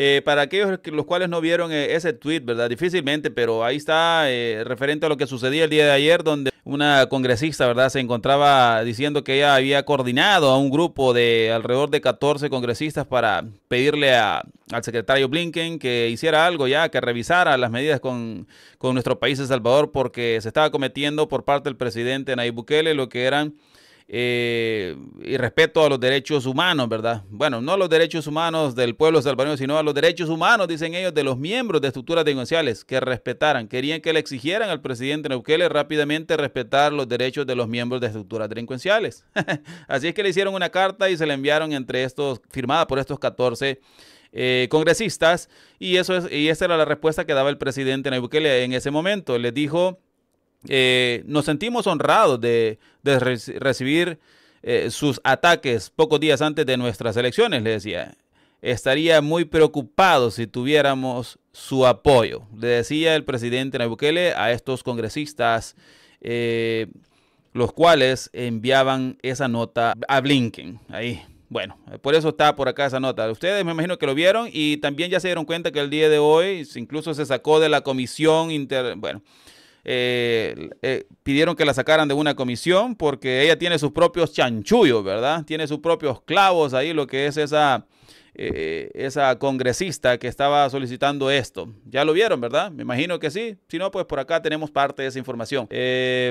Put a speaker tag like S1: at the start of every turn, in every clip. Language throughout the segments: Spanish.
S1: Eh, para aquellos los cuales no vieron eh, ese tweet, ¿verdad? Difícilmente, pero ahí está eh, referente a lo que sucedía el día de ayer, donde una congresista, ¿verdad? Se encontraba diciendo que ella había coordinado a un grupo de alrededor de 14 congresistas para pedirle al secretario Blinken que hiciera algo ya, que revisara las medidas con, con nuestro país, El Salvador, porque se estaba cometiendo por parte del presidente Nayib Bukele lo que eran eh, y respeto a los derechos humanos, ¿verdad? Bueno, no a los derechos humanos del pueblo salvadoreño, sino a los derechos humanos, dicen ellos, de los miembros de estructuras delincuenciales que respetaran. Querían que le exigieran al presidente Neukele rápidamente respetar los derechos de los miembros de estructuras delincuenciales. Así es que le hicieron una carta y se la enviaron entre estos, firmada por estos 14 eh, congresistas, y, eso es, y esa era la respuesta que daba el presidente Neukele en ese momento. Le dijo eh, nos sentimos honrados de, recibir eh, sus ataques pocos días antes de nuestras elecciones, le decía. Estaría muy preocupado si tuviéramos su apoyo, le decía el presidente Bukele a estos congresistas, eh, los cuales enviaban esa nota a Blinken. Ahí, bueno, por eso está por acá esa nota. Ustedes me imagino que lo vieron y también ya se dieron cuenta que el día de hoy incluso se sacó de la comisión inter... Bueno, eh, eh, pidieron que la sacaran de una comisión porque ella tiene sus propios chanchullos, ¿verdad? Tiene sus propios clavos ahí, lo que es esa, eh, esa congresista que estaba solicitando esto. Ya lo vieron, ¿verdad? Me imagino que sí. Si no, pues por acá tenemos parte de esa información.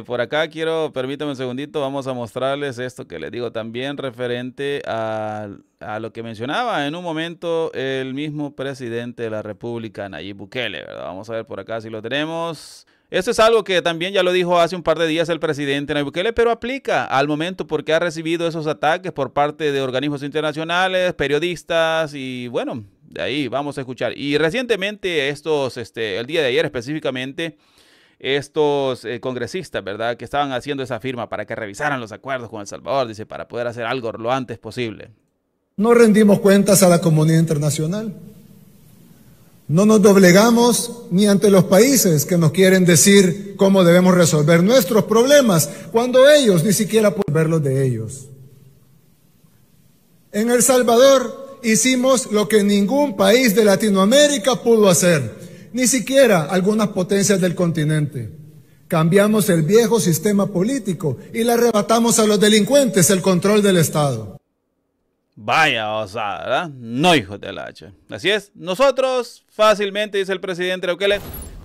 S1: por acá quiero, permítame un segundito, vamos a mostrarles esto que les digo también referente a, a, lo que mencionaba en un momento el mismo presidente de la República, Nayib Bukele, ¿verdad? Vamos a ver por acá si lo tenemos. Eso es algo que también ya lo dijo hace un par de días el presidente Nayib Bukele, pero aplica al momento porque ha recibido esos ataques por parte de organismos internacionales, periodistas y bueno, de ahí vamos a escuchar. Y recientemente estos, este, el día de ayer específicamente, estos eh, congresistas, ¿verdad? Que estaban haciendo esa firma para que revisaran los acuerdos con El Salvador, dice, para poder hacer algo lo antes posible. No rendimos cuentas a la comunidad internacional. No nos doblegamos ni ante los países que nos quieren decir cómo debemos resolver nuestros problemas, cuando ellos ni siquiera pueden los de ellos. En El Salvador hicimos lo que ningún país de Latinoamérica pudo hacer, ni siquiera algunas potencias del continente. Cambiamos el viejo sistema político y le arrebatamos a los delincuentes el control del Estado. Vaya osada, ¿verdad? No, hijo de la H. Así es, nosotros fácilmente, dice el presidente de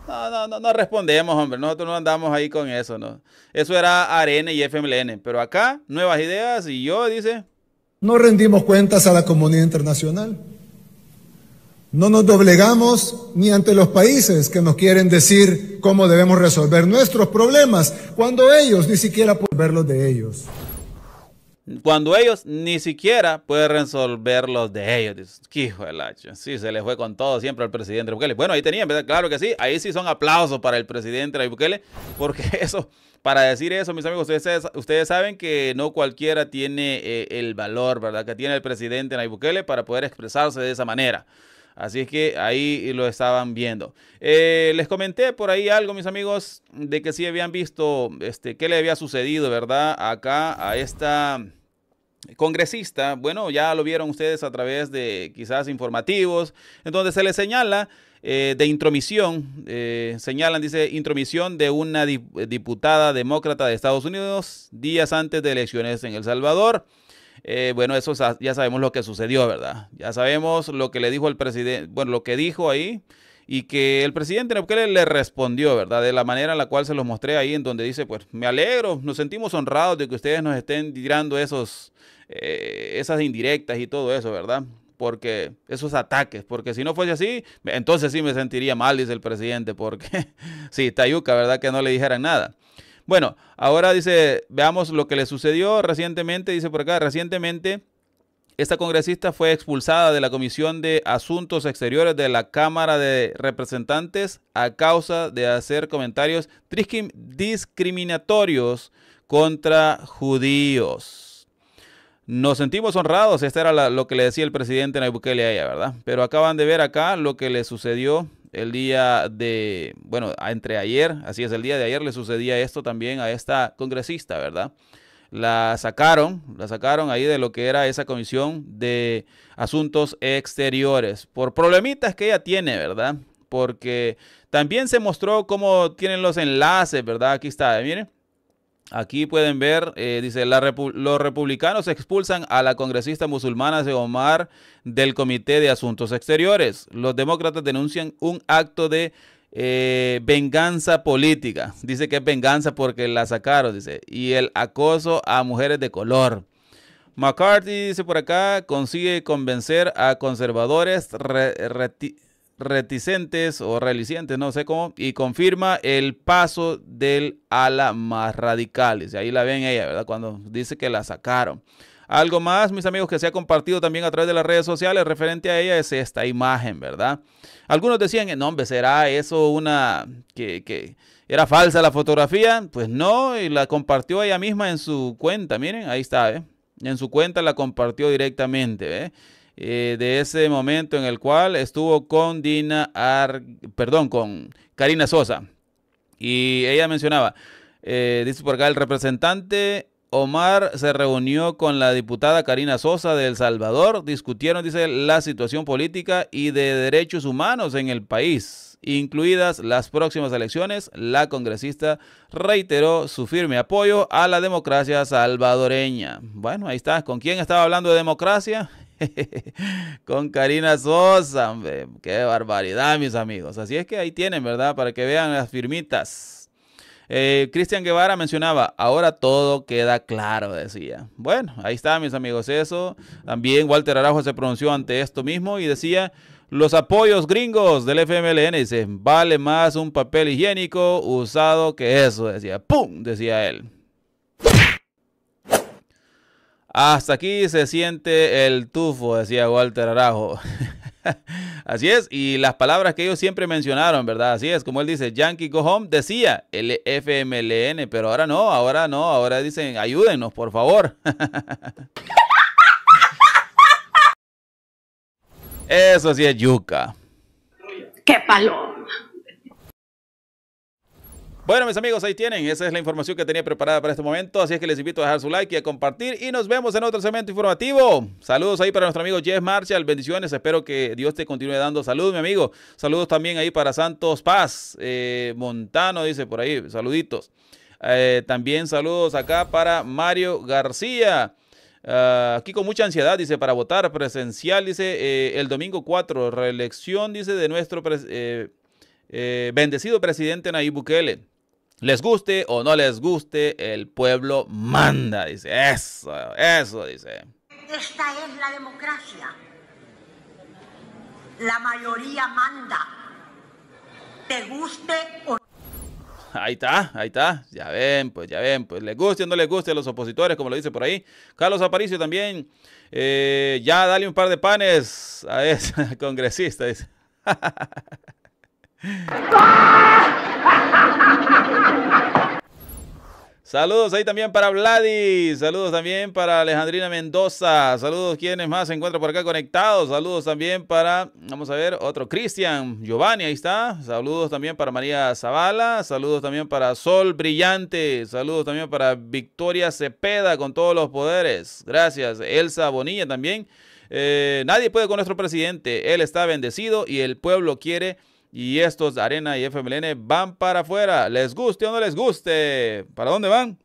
S1: no, no, no, no respondemos, hombre, nosotros no andamos ahí con eso, ¿no? Eso era ARN y FMLN, pero acá, nuevas ideas y yo, dice... No rendimos cuentas a la comunidad internacional. No nos doblegamos ni ante los países que nos quieren decir cómo debemos resolver nuestros problemas, cuando ellos ni siquiera pueden ver de ellos cuando ellos ni siquiera pueden resolver los de ellos. quijo hijo Sí, se le fue con todo siempre al presidente Bukele. Bueno, ahí tenían, claro que sí. Ahí sí son aplausos para el presidente Bukele, porque eso, para decir eso, mis amigos, ustedes, saben que no cualquiera tiene eh, el valor, ¿verdad?, que tiene el presidente Bukele para poder expresarse de esa manera. Así es que ahí lo estaban viendo. Eh, les comenté por ahí algo, mis amigos, de que sí habían visto este, qué le había sucedido, ¿verdad? Acá a esta congresista. Bueno, ya lo vieron ustedes a través de quizás informativos, en donde se le señala eh, de intromisión, eh, señalan, dice, intromisión de una diputada demócrata de Estados Unidos días antes de elecciones en El Salvador. Eh, bueno, eso ya sabemos lo que sucedió, ¿verdad? Ya sabemos lo que le dijo el presidente, bueno, lo que dijo ahí y que el presidente que le respondió, ¿verdad? De la manera en la cual se los mostré ahí, en donde dice, pues, me alegro, nos sentimos honrados de que ustedes nos estén tirando esos, eh, esas indirectas y todo eso, ¿verdad? Porque esos ataques, porque si no fuese así, entonces sí me sentiría mal, dice el presidente, porque sí, Tayuca, ¿verdad? Que no le dijeran nada. Bueno, ahora dice, veamos lo que le sucedió recientemente, dice por acá, recientemente esta congresista fue expulsada de la Comisión de Asuntos Exteriores de la Cámara de Representantes a causa de hacer comentarios discriminatorios contra judíos. Nos sentimos honrados, esto era lo que le decía el presidente Nayib a ella, ¿verdad? Pero acaban de ver acá lo que le sucedió el día de, bueno, entre ayer, así es, el día de ayer le sucedía esto también a esta congresista, ¿verdad? La sacaron, la sacaron ahí de lo que era esa comisión de asuntos exteriores por problemitas que ella tiene, ¿verdad? Porque también se mostró cómo tienen los enlaces, ¿verdad? Aquí está, miren Aquí pueden ver, eh, dice, los republicanos expulsan a la congresista musulmana de Omar del Comité de Asuntos Exteriores. Los demócratas denuncian un acto de eh, venganza política. Dice que es venganza porque la sacaron, dice. Y el acoso a mujeres de color. McCarthy, dice por acá, consigue convencer a conservadores reticentes o relicientes, no sé cómo, y confirma el paso del ala más radical. Y ahí la ven ella, ¿verdad? Cuando dice que la sacaron. Algo más, mis amigos, que se ha compartido también a través de las redes sociales referente a ella es esta imagen, ¿verdad? Algunos decían, no, hombre, ¿será eso una que, que era falsa la fotografía? Pues no, y la compartió ella misma en su cuenta, miren, ahí está, ¿eh? En su cuenta la compartió directamente, ¿eh? Eh, de ese momento en el cual estuvo con Dina, perdón, con Karina Sosa. Y ella mencionaba, eh, dice por acá, el representante Omar se reunió con la diputada Karina Sosa de El Salvador, discutieron, dice, la situación política y de derechos humanos en el país, incluidas las próximas elecciones. La congresista reiteró su firme apoyo a la democracia salvadoreña. Bueno, ahí está. ¿Con quién estaba hablando de democracia? con Karina Sosa, Qué barbaridad, mis amigos. Así es que ahí tienen, ¿verdad? Para que vean las firmitas. Eh, Cristian Guevara mencionaba, ahora todo queda claro, decía. Bueno, ahí está, mis amigos, eso. También Walter Araujo se pronunció ante esto mismo y decía, los apoyos gringos del FMLN, dice, vale más un papel higiénico usado que eso, decía. ¡Pum! decía él. Hasta aquí se siente el tufo, decía Walter Arajo. Así es, y las palabras que ellos siempre mencionaron, ¿verdad? Así es, como él dice, Yankee Go Home decía el FMLN, pero ahora no, ahora no, ahora dicen, ayúdenos, por favor. Eso sí es yuca. ¡Qué palo! Bueno, mis amigos, ahí tienen. Esa es la información que tenía preparada para este momento. Así es que les invito a dejar su like y a compartir. Y nos vemos en otro segmento informativo. Saludos ahí para nuestro amigo Jeff Marshall. Bendiciones. Espero que Dios te continúe dando salud, mi amigo. Saludos también ahí para Santos Paz. Eh, Montano dice por ahí. Saluditos. Eh, también saludos acá para Mario García. Ah, aquí con mucha ansiedad, dice, para votar presencial, dice, eh, el domingo 4, reelección, dice, de nuestro bendecido presidente Nayib Bukele. Les guste o no les guste, el pueblo manda, dice. Eso, eso, dice. Esta es la democracia. La mayoría manda. Te guste o no. Ahí está, ahí está. Ya ven, pues ya ven, pues les guste o no les guste a los opositores, como lo dice por ahí. Carlos Aparicio también. Eh, ya dale un par de panes a ese congresista, dice. Saludos ahí también para Vladi, saludos también para Alejandrina Mendoza, saludos quienes más se encuentran por acá conectados, saludos también para, vamos a ver, otro Cristian Giovanni, ahí está, saludos también para María Zavala, saludos también para Sol Brillante, saludos también para Victoria Cepeda con todos los poderes, gracias, Elsa Bonilla también, eh, nadie puede con nuestro presidente, él está bendecido y el pueblo quiere y estos Arena y FMLN van para afuera. Les guste o no les guste. ¿Para dónde van?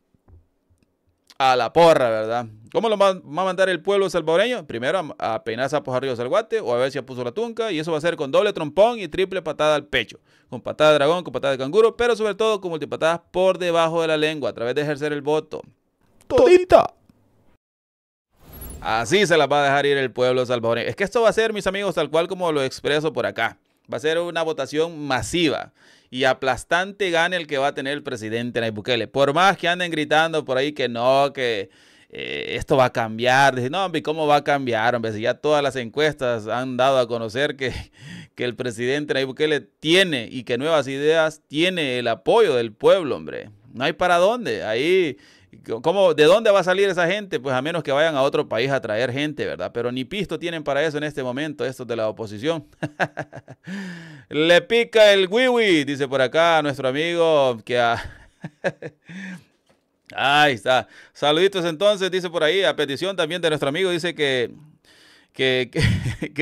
S1: A la porra, ¿verdad? ¿Cómo lo va, a mandar el pueblo salvadoreño? Primero a, a peinar Salguate o a ver si apuso la tunca. Y eso va a ser con doble trompón y triple patada al pecho. Con patada de dragón, con patada de canguro, pero sobre todo con multipatadas por debajo de la lengua a través de ejercer el voto. ¡Todita! Así se las va a dejar ir el pueblo salvadoreño. Es que esto va a ser, mis amigos, tal cual como lo expreso por acá. Va a ser una votación masiva y aplastante gane el que va a tener el presidente Nayib Bukele. Por más que anden gritando por ahí que no, que eh, esto va a cambiar. Dicen, no, hombre, ¿cómo va a cambiar? Hombre, ya todas las encuestas han dado a conocer que, que el presidente Nayib Bukele tiene y que Nuevas Ideas tiene el apoyo del pueblo, hombre. No hay para dónde. Ahí ¿Cómo, ¿De dónde va a salir esa gente? Pues a menos que vayan a otro país a traer gente, ¿verdad? Pero ni pisto tienen para eso en este momento, estos de la oposición. Le pica el wiwi, dice por acá nuestro amigo que Ahí está. Saluditos entonces, dice por ahí, a petición también de nuestro amigo, dice que, que,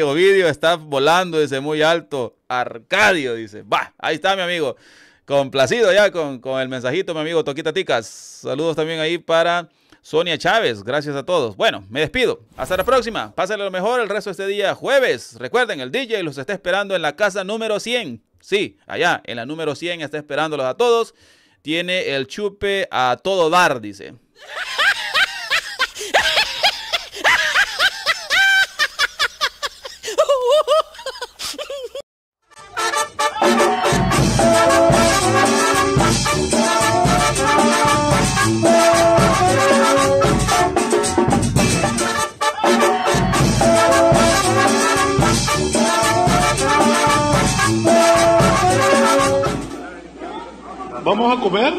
S1: Ovidio está volando, desde muy alto. Arcadio, dice. Va, ahí está mi amigo complacido ya con, el mensajito, mi amigo Toquita Ticas. Saludos también ahí para Sonia Chávez. Gracias a todos. Bueno, me despido. Hasta la próxima. Pásenle lo mejor el resto de este día jueves. Recuerden, el DJ los está esperando en la casa número 100. Sí, allá, en la número 100 está esperándolos a todos. Tiene el chupe a todo dar, dice. ¿Vamos a comer?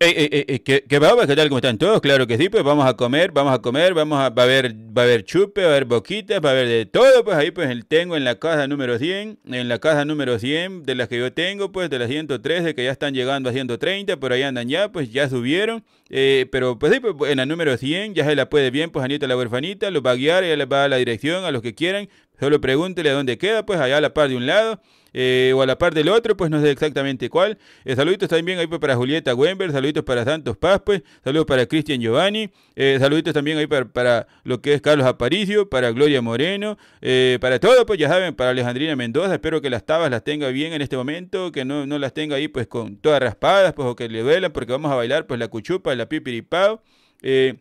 S1: Eh, eh, eh, ¿qué, ¿Qué ¿Qué tal? ¿Cómo están todos? Claro que sí, pues vamos a comer, vamos a comer, vamos a, va a haber, va a haber chupe, va a haber boquitas, va a haber de todo, pues ahí pues tengo en la casa número 100, en la casa número 100 de las que yo tengo, pues de las 113 que ya están llegando a 130, por ahí andan ya, pues ya subieron, pero pues sí, pues en la número 100 ya se la puede bien, pues Anita la huerfanita, los va a guiar, ella les va a la dirección a los que quieran, Solo pregúntele a dónde queda, pues allá a la par de un lado eh, o a la par del otro, pues no sé exactamente cuál. Eh, saluditos también ahí para Julieta Wember, saluditos para Santos Paz, pues, saludos para Cristian Giovanni, eh, saluditos también ahí para, lo que es Carlos Aparicio, para Gloria Moreno, eh, para todo, pues ya saben, para Alejandrina Mendoza, espero que las tabas las tenga bien en este momento, que no, las tenga ahí pues con todas raspadas, pues o que le duelan, porque vamos a bailar pues la cuchupa, la pipiripao. Eh,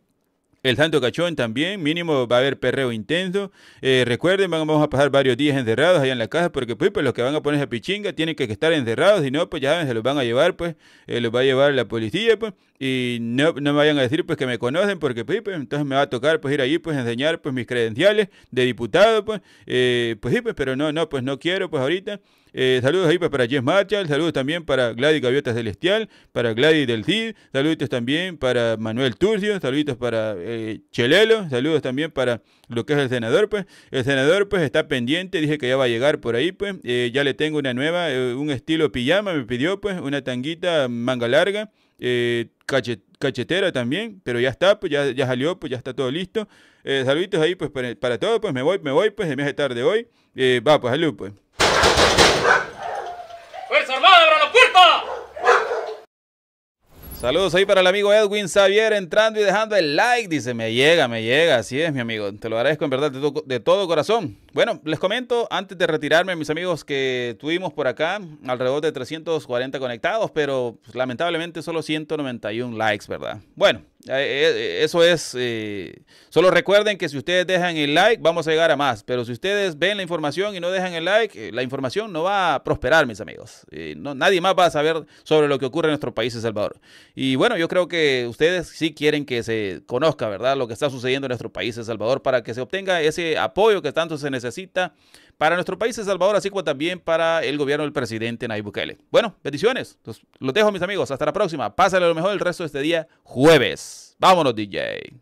S1: el Santo Cachón también, mínimo va a haber perreo intenso. Eh, recuerden, vamos a pasar varios días encerrados allá en la casa, porque pues, pues los que van a poner esa pichinga tienen que estar encerrados, si no, pues ya saben, se los van a llevar, pues, eh, los va a llevar la policía, pues y no, no, me vayan a decir pues que me conocen porque pues, pues, entonces me va a tocar pues ir ahí pues enseñar pues mis credenciales de diputado pues eh, pues sí pues, pero no no pues no quiero pues ahorita eh, saludos ahí pues, para Jess Marchal saludos también para Gladys Gaviota Celestial, para Gladys del Cid, Saludos también para Manuel Turcio, saluditos para eh, Chelelo, saludos también para lo que es el senador pues, el senador pues está pendiente, dije que ya va a llegar por ahí pues, eh, ya le tengo una nueva, un estilo pijama, me pidió pues una tanguita manga larga, eh, cachetera también, pero ya está, pues ya, ya salió, pues ya está todo listo. Eh, saluditos ahí pues para, para todo, pues me voy, me voy, pues de viaje tarde hoy. Eh, va, pues salud, pues. ¡Fuerza Armada, la puerta! Saludos ahí para el amigo Edwin Xavier entrando y dejando el like. Dice, me llega, me llega. Así es, mi amigo. Te lo agradezco en verdad de, todo corazón. Bueno, les comento antes de retirarme, mis amigos, que tuvimos por acá alrededor de 340 conectados, pero pues, lamentablemente solo 191 likes, ¿verdad? Bueno. Eh, eh, eh, eso es, solo recuerden que si ustedes dejan el like, vamos a llegar a más, pero si ustedes ven la información y no dejan el like, la información no va a prosperar, mis amigos. no, nadie más va a saber sobre lo que ocurre en nuestro país, El Salvador. Y bueno, yo creo que ustedes sí quieren que se conozca, ¿verdad?, lo que está sucediendo en nuestro país, El Salvador, para que se obtenga ese apoyo que tanto se necesita para nuestro país, El Salvador, así como también para el gobierno del presidente Nayib Bukele. Bueno, bendiciones. los dejo, mis amigos. Hasta la próxima. Pásale lo mejor el resto de este día jueves. Vámonos, DJ.